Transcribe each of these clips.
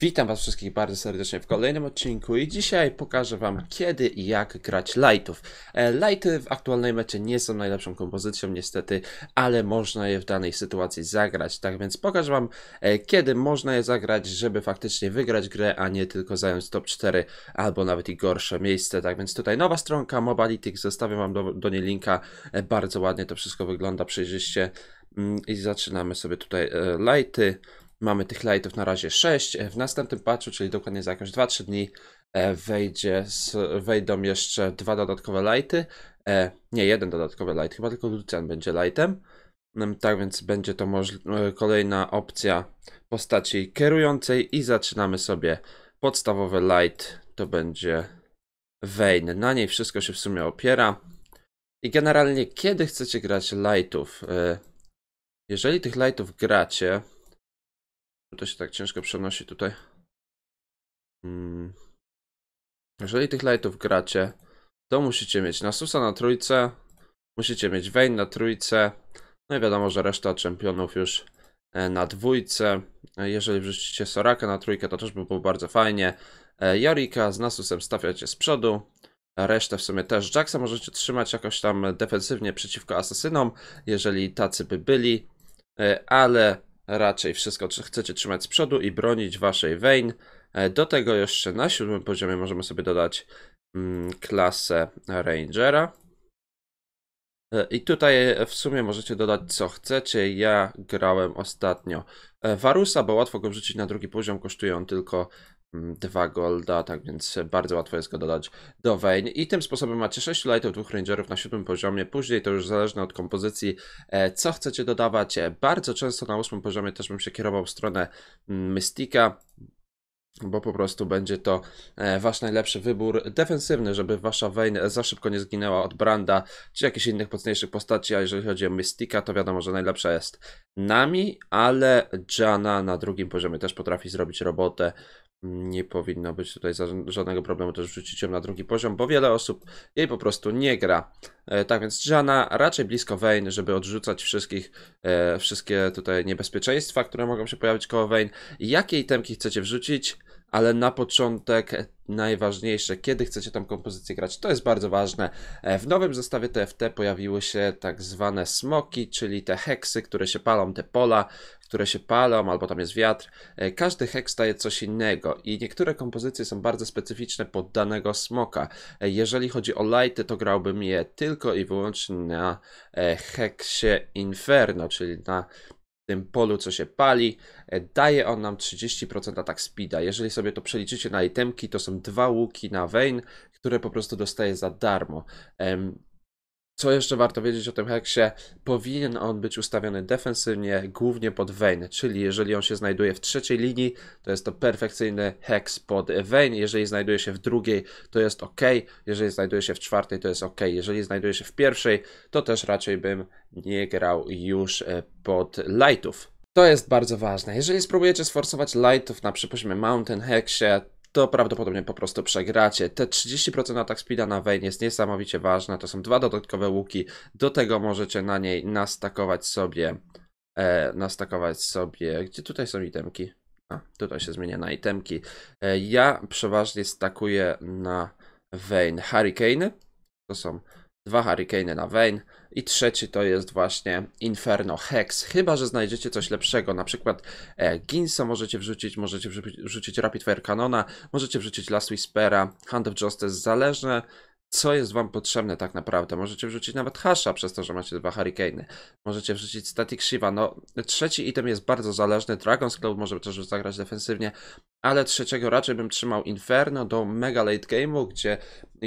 Witam Was wszystkich bardzo serdecznie w kolejnym odcinku i dzisiaj pokażę Wam kiedy i jak grać lightów. E, lighty w aktualnej mecie nie są najlepszą kompozycją niestety, ale można je w danej sytuacji zagrać. Tak więc pokażę Wam e, kiedy można je zagrać, żeby faktycznie wygrać grę, a nie tylko zająć top 4 albo nawet i gorsze miejsce. Tak więc tutaj nowa stronka Mobalytics, zostawię Wam do, do niej linka. E, bardzo ładnie to wszystko wygląda przejrzyście mm, i zaczynamy sobie tutaj lighty. Mamy tych lightów na razie 6. E, w następnym patchu, czyli dokładnie za jakieś 2-3 dni, e, wejdzie, wejdą jeszcze dwa dodatkowe lighty. E, nie, jeden dodatkowy light, chyba tylko Lucian będzie lightem. Mm, tak więc będzie to kolejna opcja postaci kierującej i zaczynamy sobie podstawowy light, to będzie Vayne. Na niej wszystko się w sumie opiera. I generalnie kiedy chcecie grać lightów? Jeżeli tych lightów gracie, no to się tak ciężko przenosi tutaj. Hmm. Jeżeli tych lightów gracie, to musicie mieć Nasusa na trójce, musicie mieć Wayne na trójce, no i wiadomo, że reszta czempionów już e, na dwójce. E, jeżeli wrzucicie Soraka na trójkę, to też by było bardzo fajnie. E, Jorika z Nasusem stawiacie z przodu. Resztę w sumie też Jacksa możecie trzymać jakoś tam defensywnie przeciwko asasynom, jeżeli tacy by byli, ale raczej wszystko chcecie trzymać z przodu i bronić waszej vein. E, do tego jeszcze na siódmym poziomie możemy sobie dodać mm, klasę Rangera. E, I tutaj w sumie możecie dodać co chcecie. Ja grałem ostatnio e, warusa, bo łatwo go wrzucić na drugi poziom, kosztuje on tylko Mm, dwa golda, tak więc bardzo łatwo jest go dodać do Vayne. I tym sposobem macie 6 lightów, dwóch rangerów na siódmym poziomie, później to już zależne od kompozycji, e, co chcecie dodawać. E, bardzo często na ósmym poziomie też bym się kierował w stronę mm, Mystika, bo po prostu będzie to e, wasz najlepszy wybór defensywny, żeby wasza Vayne za szybko nie zginęła od Branda czy jakichś innych mocniejszych postaci, a jeżeli chodzi o Mystika, to wiadomo, że najlepsza jest Nami, ale Jana na drugim poziomie też potrafi zrobić robotę nie powinno być tutaj żadnego problemu też wrzucić ją na drugi poziom, bo wiele osób jej po prostu nie gra. E, tak więc Jana raczej blisko Vayne, żeby odrzucać wszystkich, e, wszystkie tutaj niebezpieczeństwa, które mogą się pojawić koło Vayne. Jakie itemki chcecie wrzucić? ale na początek najważniejsze, kiedy chcecie tą kompozycję grać, to jest bardzo ważne. E, w nowym zestawie TFT pojawiły się tak zwane smoki, czyli te heksy, które się palą, te pola, które się palą, albo tam jest wiatr. Każdy heks daje coś innego i niektóre kompozycje są bardzo specyficzne pod danego smoka. Jeżeli chodzi o lighty, to grałbym je tylko tylko i wyłącznie na e, heksie Inferno, czyli na tym polu, co się pali. E, daje on nam 30% atak speeda. Jeżeli sobie to przeliczycie na itemki, to są dwa łuki na Vein, które po prostu dostaje za darmo. Co jeszcze warto wiedzieć o tym heksie? Powinien on być ustawiony defensywnie, głównie pod Vayne, czyli jeżeli on się znajduje w trzeciej linii, to jest to perfekcyjny heks pod Vayne, jeżeli znajduje się w drugiej, to jest ok, jeżeli znajduje się w czwartej, to jest ok, jeżeli znajduje się w pierwszej, to też raczej bym nie grał już e, pod lightów. To jest bardzo ważne. Jeżeli spróbujecie sforsować lightów na, przypuśćmy, Mountain Hexie, to prawdopodobnie po prostu przegracie. Te 30% atak speeda na Vayne jest niesamowicie ważne, to są dwa dodatkowe łuki, do tego możecie na niej nastakować sobie, e, nastakować sobie, gdzie tutaj są itemki? A, tutaj się zmienia na itemki. E, ja przeważnie stakuję na Vayne Hurricane, to są dwa Hurricane na Vein i trzeci to jest właśnie Inferno Hex, chyba że znajdziecie coś lepszego, na przykład e, możecie wrzucić, możecie wrzucić Rapid Fire Canona, możecie wrzucić Last Whispera, Hand of Justice, zależne co jest wam potrzebne tak naprawdę. Możecie wrzucić nawet Hasha przez to, że macie dwa Hurricane'y. Możecie wrzucić Static Shiva. No, trzeci item jest bardzo zależny. Dragon's Claw może też zagrać defensywnie, ale trzeciego raczej bym trzymał Inferno do mega late game'u, gdzie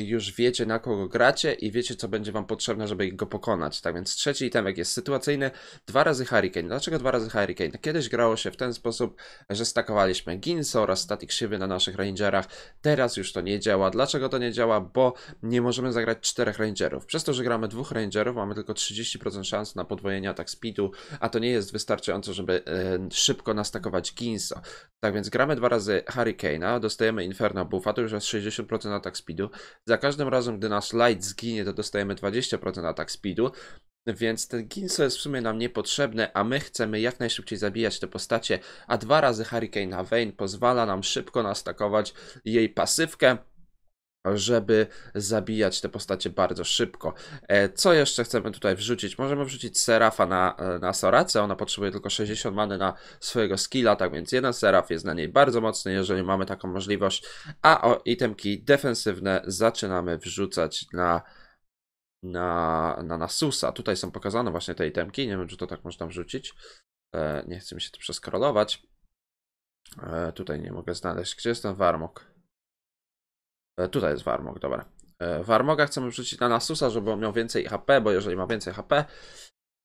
już wiecie na kogo gracie i wiecie co będzie wam potrzebne, żeby go pokonać. Tak więc trzeci itemek jest sytuacyjny, dwa razy Hurricane. Dlaczego dwa razy Hurricane? Kiedyś grało się w ten sposób, że stakowaliśmy Ginso oraz Static Shivy na naszych Rangerach. Teraz już to nie działa. Dlaczego to nie działa? Bo nie możemy zagrać czterech Rangerów. Przez to, że gramy dwóch Rangerów, mamy tylko 30% szans na podwojenie atak speedu, a to nie jest wystarczająco, żeby e, szybko nastakować Ginso. Tak więc gramy dwa razy Hurricane'a, dostajemy Inferno Buffa, to już jest 60% atak speedu. Za każdym razem, gdy nasz light zginie, to dostajemy 20% atak speedu, więc ten Ginso jest w sumie nam niepotrzebny, a my chcemy jak najszybciej zabijać te postacie, a dwa razy Hurricane Vein pozwala nam szybko nastakować jej pasywkę, żeby zabijać te postacie bardzo szybko. E, co jeszcze chcemy tutaj wrzucić? Możemy wrzucić Serafa na, e, na Soracę, ona potrzebuje tylko 60 many na swojego skilla, tak więc jeden Seraf jest na niej bardzo mocny, jeżeli mamy taką możliwość, a o itemki defensywne zaczynamy wrzucać na na, na Nasusa. Tutaj są pokazane właśnie te itemki, nie wiem czy to tak można wrzucić. E, nie chcę mi się tu przeskrolować. tutaj nie mogę znaleźć, gdzie jest ten warmok. E, tutaj jest Warmog, dobra. E, Warmoga chcemy wrzucić na Nasusa, żeby on miał więcej HP, bo jeżeli ma więcej HP,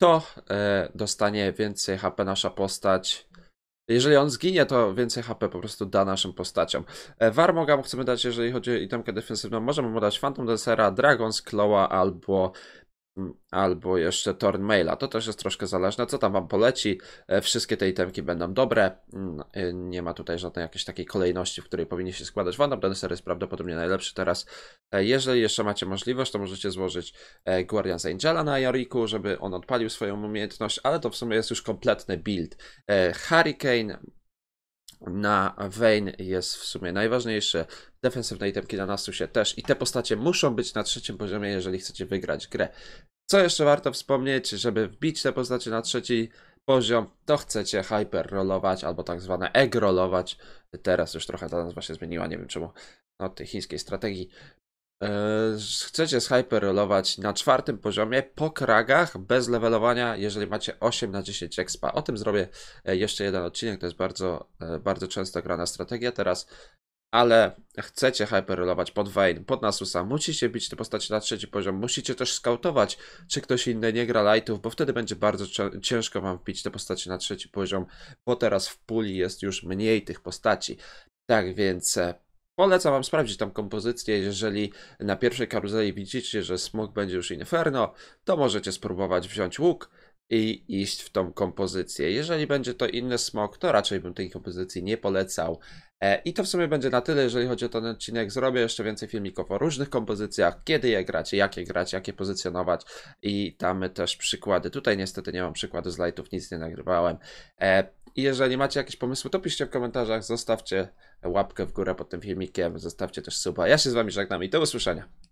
to e, dostanie więcej HP nasza postać. Jeżeli on zginie, to więcej HP po prostu da naszym postaciom. Warmoga chcemy dać, jeżeli chodzi o itemkę defensywną, możemy mu dać Phantom Desera, Dragon's Claw'a albo Mm, albo jeszcze Torn Maila. To też jest troszkę zależne, co tam Wam poleci. E, wszystkie te itemki będą dobre. Mm, e, nie ma tutaj żadnej jakiejś takiej kolejności, w której powinni się składać. One Up jest prawdopodobnie najlepszy teraz. E, jeżeli jeszcze macie możliwość, to możecie złożyć Guardian z Angela na Joriku, żeby on odpalił swoją umiejętność, ale to w sumie jest już kompletny build. Hurricane, na Vayne jest w sumie najważniejsze. Defensywne itemki na Nasusie też. I te postacie muszą być na trzecim poziomie, jeżeli chcecie wygrać grę. Co jeszcze warto wspomnieć, żeby wbić te postacie na trzeci poziom, to chcecie hyper rollować albo tak zwane egg rollować. Teraz już trochę ta nazwa się zmieniła, nie wiem czemu, no tej chińskiej strategii. E, chcecie zhyperrolować na czwartym poziomie po kragach bez levelowania, jeżeli macie 8 na 10 expa. O tym zrobię e, jeszcze jeden odcinek, to jest bardzo, e, bardzo często grana strategia teraz. Ale chcecie hyperrolować pod Vayne, pod Nasusa, musicie bić te postacie na trzeci poziom, musicie też skautować, czy ktoś inny nie gra lightów, bo wtedy będzie bardzo ciężko wam wbić te postacie na trzeci poziom, bo teraz w puli jest już mniej tych postaci. Tak więc Polecam wam sprawdzić tam kompozycję. Jeżeli na pierwszej karuzeli widzicie, że smok będzie już inferno, to możecie spróbować wziąć łuk i iść w tą kompozycję. Jeżeli będzie to inny smok, to raczej bym tej kompozycji nie polecał. E, I to w sumie będzie na tyle, jeżeli chodzi o ten odcinek. Zrobię jeszcze więcej filmików o różnych kompozycjach, kiedy je jak jakie grać, jakie pozycjonować i damy też przykłady. Tutaj niestety nie mam przykładu z lightów, nic nie nagrywałem. E, I jeżeli macie jakieś pomysły, to piszcie w komentarzach, zostawcie łapkę w górę pod tym filmikiem, zostawcie też suba. Ja się z wami żegnam i do usłyszenia.